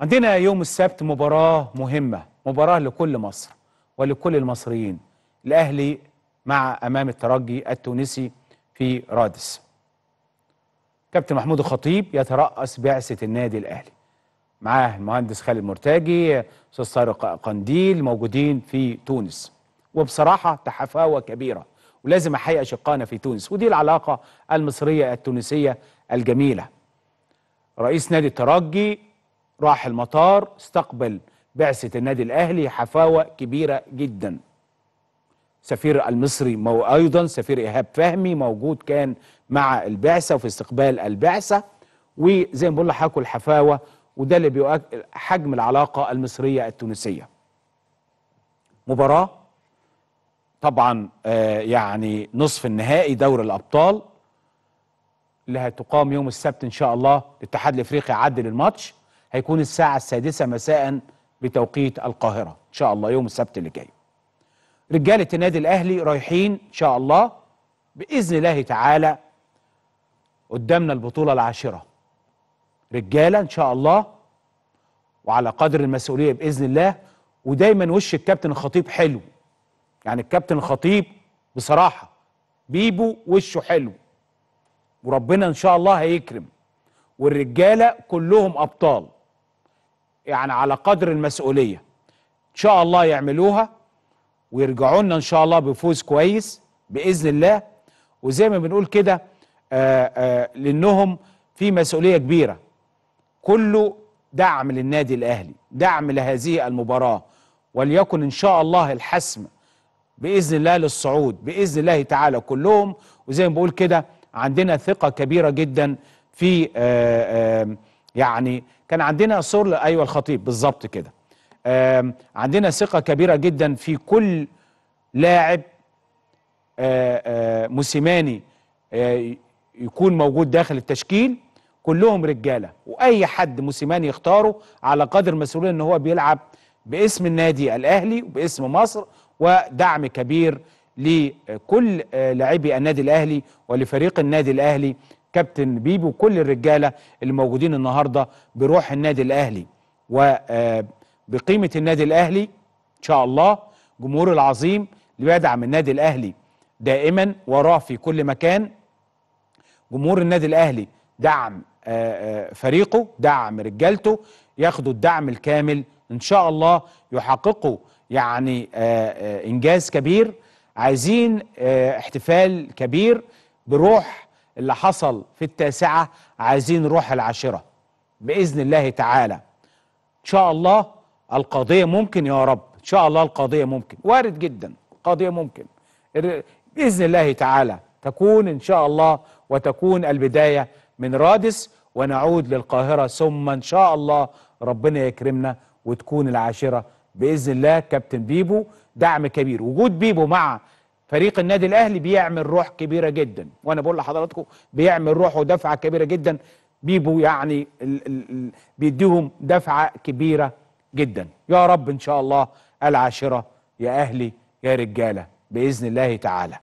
عندنا يوم السبت مباراة مهمة مباراة لكل مصر ولكل المصريين الأهلي مع أمام الترجي التونسي في رادس كابتن محمود الخطيب يترأس بعثة النادي الأهلي معاه المهندس خالد مرتاجي أستاذ طارق قنديل موجودين في تونس وبصراحة تحفاوة كبيرة ولازم أحيي أشقائنا في تونس ودي العلاقة المصرية التونسية الجميلة رئيس نادي الترجي راح المطار استقبل بعثة النادي الأهلي حفاوة كبيرة جدا سفير المصري مو أيضا سفير إيهاب فهمي موجود كان مع البعثة وفي استقبال البعثة وزي ما بقول لحضرتك الحفاوة وده اللي بيؤكد حجم العلاقة المصرية التونسية مباراة طبعا آه يعني نصف النهائي دوري الأبطال اللي هتقام يوم السبت إن شاء الله الاتحاد الإفريقي عدل الماتش هيكون الساعة السادسة مساء بتوقيت القاهرة إن شاء الله يوم السبت اللي جاي رجالة النادي الأهلي رايحين إن شاء الله بإذن الله تعالى قدامنا البطولة العاشرة رجالة إن شاء الله وعلى قدر المسؤولية بإذن الله ودايما وش الكابتن الخطيب حلو يعني الكابتن الخطيب بصراحة بيبو وشه حلو وربنا إن شاء الله هيكرم والرجالة كلهم أبطال يعني على قدر المسؤولية إن شاء الله يعملوها ويرجعوا لنا إن شاء الله بفوز كويس بإذن الله وزي ما بنقول كده آه، آه، لأنهم في مسؤولية كبيرة كله دعم للنادي الأهلي دعم لهذه المباراة وليكن إن شاء الله الحسم بإذن الله للصعود بإذن الله تعالى كلهم وزي ما بقول كده عندنا ثقة كبيرة جدا في آآ آه، آآ يعني كان عندنا صور ايوه الخطيب بالظبط كده عندنا ثقه كبيره جدا في كل لاعب موسيماني يكون موجود داخل التشكيل كلهم رجاله واي حد موسيماني يختاره على قدر مسؤوليه ان هو بيلعب باسم النادي الاهلي وباسم مصر ودعم كبير لكل لاعبي النادي الاهلي ولفريق النادي الاهلي كابتن بيبي وكل الرجاله اللي موجودين النهارده بروح النادي الاهلي وبقيمه آه، النادي الاهلي ان شاء الله جمهور العظيم اللي بيدعم النادي الاهلي دائما وراه في كل مكان جمهور النادي الاهلي دعم آه، آه، فريقه دعم رجالته ياخدوا الدعم الكامل ان شاء الله يحققوا يعني انجاز كبير عايزين احتفال كبير بروح اللي حصل في التاسعة عايزين نروح العاشرة بإذن الله تعالى إن شاء الله القضية ممكن يا رب إن شاء الله القضية ممكن وارد جدا القضية ممكن بإذن الله تعالى تكون إن شاء الله وتكون البداية من رادس ونعود للقاهرة ثم إن شاء الله ربنا يكرمنا وتكون العاشرة بإذن الله كابتن بيبو دعم كبير وجود بيبو مع فريق النادي الاهلي بيعمل روح كبيره جدا وانا بقول لحضراتكم بيعمل روح ودفعه كبيره جدا بيبو يعني ال ال بيديهم دفعه كبيره جدا يا رب ان شاء الله العاشره يا اهلي يا رجاله باذن الله تعالى